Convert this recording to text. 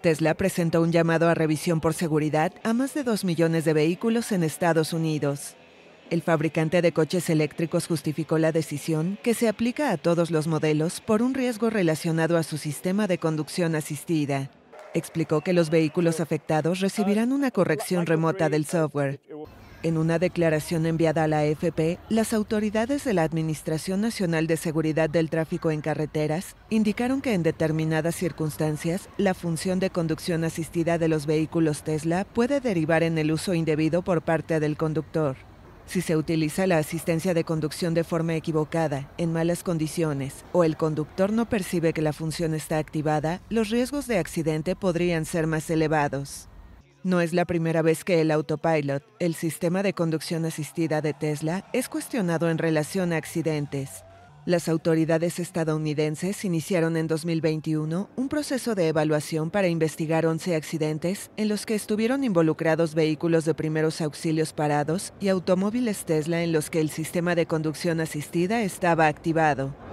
Tesla presentó un llamado a revisión por seguridad a más de 2 millones de vehículos en Estados Unidos. El fabricante de coches eléctricos justificó la decisión, que se aplica a todos los modelos, por un riesgo relacionado a su sistema de conducción asistida. Explicó que los vehículos afectados recibirán una corrección remota del software. En una declaración enviada a la AFP, las autoridades de la Administración Nacional de Seguridad del Tráfico en Carreteras indicaron que en determinadas circunstancias, la función de conducción asistida de los vehículos Tesla puede derivar en el uso indebido por parte del conductor. Si se utiliza la asistencia de conducción de forma equivocada, en malas condiciones, o el conductor no percibe que la función está activada, los riesgos de accidente podrían ser más elevados. No es la primera vez que el autopilot, el sistema de conducción asistida de Tesla, es cuestionado en relación a accidentes. Las autoridades estadounidenses iniciaron en 2021 un proceso de evaluación para investigar 11 accidentes en los que estuvieron involucrados vehículos de primeros auxilios parados y automóviles Tesla en los que el sistema de conducción asistida estaba activado.